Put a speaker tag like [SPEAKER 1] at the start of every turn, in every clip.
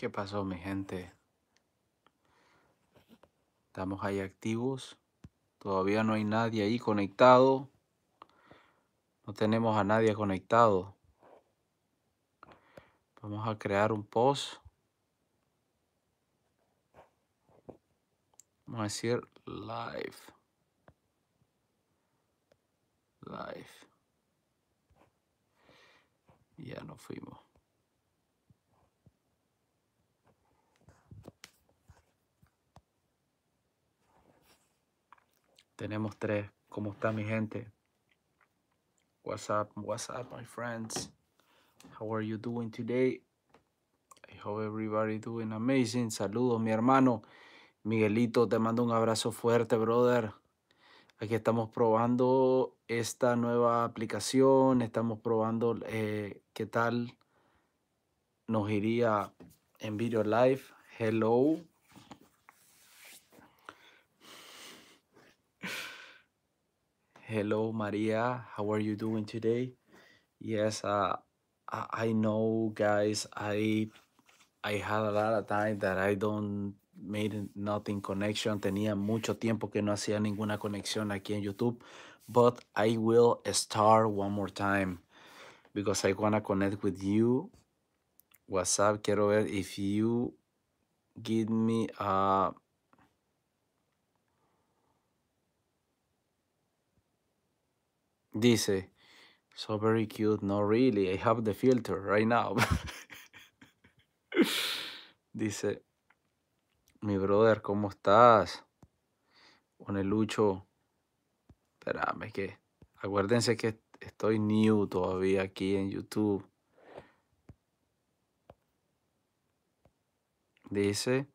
[SPEAKER 1] ¿Qué pasó, mi gente? Estamos ahí activos. Todavía no hay nadie ahí conectado. No tenemos a nadie conectado. Vamos a crear un post. Vamos a decir live. Live. Ya nos fuimos. Tenemos tres. ¿Cómo está mi gente? What's up? What's up, my friends? How are you doing today? I hope everybody doing amazing. Saludos, mi hermano. Miguelito, te mando un abrazo fuerte, brother. Aquí estamos probando esta nueva aplicación. Estamos probando eh, qué tal nos iría en video live. Hello, Hello, Maria. How are you doing today? Yes, uh, I know, guys. I I had a lot of time that I don't made nothing connection. Tenía mucho tiempo que no hacía ninguna conexión aquí en YouTube. But I will start one more time because I wanna connect with you. What's up? Quiero ver if you give me uh Dice, so very cute, no really, I have the filter right now. Dice, mi brother, ¿cómo estás? lucho. espérame que, acuérdense que estoy new todavía aquí en YouTube. Dice,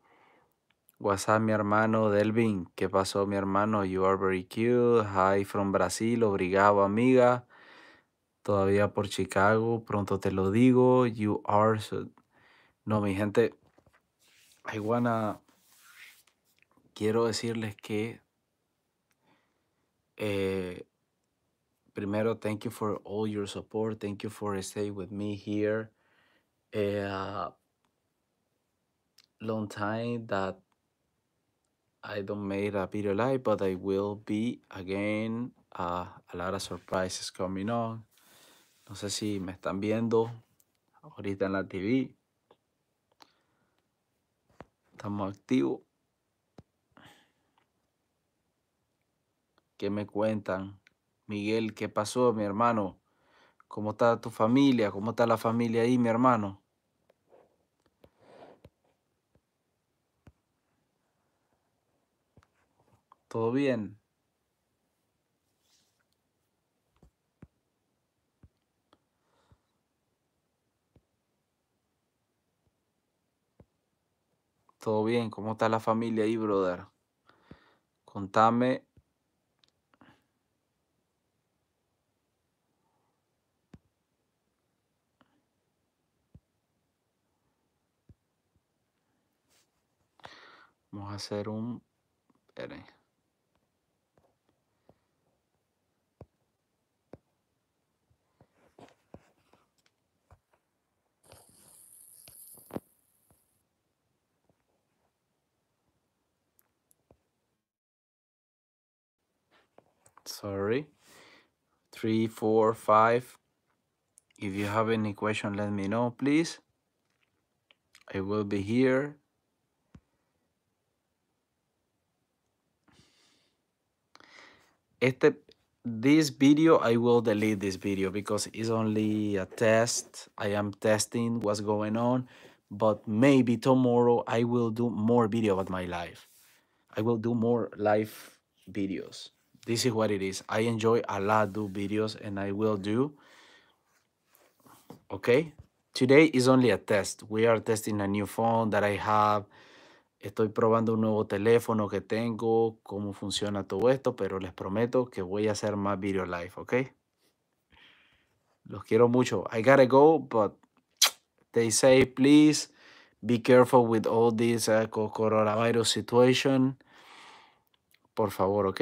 [SPEAKER 1] What's mi hermano Delvin? ¿Qué pasó, mi hermano? You are very cute. Hi from Brasil. Obrigado, amiga. Todavía por Chicago. Pronto te lo digo. You are. So... No, mi gente. I wanna. Quiero decirles que. Eh, primero, thank you for all your support. Thank you for staying with me here. Eh, long time that I don't make a video live, but I will be again. Uh, a lot of surprises coming on. No sé si me están viendo ahorita en la TV. Estamos activos. ¿Qué me cuentan? Miguel, ¿qué pasó, mi hermano? ¿Cómo está tu familia? ¿Cómo está la familia ahí, mi hermano? ¿Todo bien? ¿Todo bien? ¿Cómo está la familia ahí, brother? Contame. Vamos a hacer un... sorry three four five if you have any question let me know please I will be here este this video I will delete this video because it's only a test I am testing what's going on but maybe tomorrow I will do more video about my life I will do more live videos this is what it is. I enjoy a lot do videos and I will do. Okay, today is only a test. We are testing a new phone that I have. Estoy probando un nuevo teléfono que tengo, cómo funciona todo esto, pero les prometo que voy a hacer más video live, ¿ok? Los quiero mucho. I gotta go, but they say please be careful with all this uh, coronavirus situation. Por favor, ¿ok?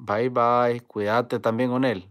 [SPEAKER 1] Bye bye, cuídate también, con él.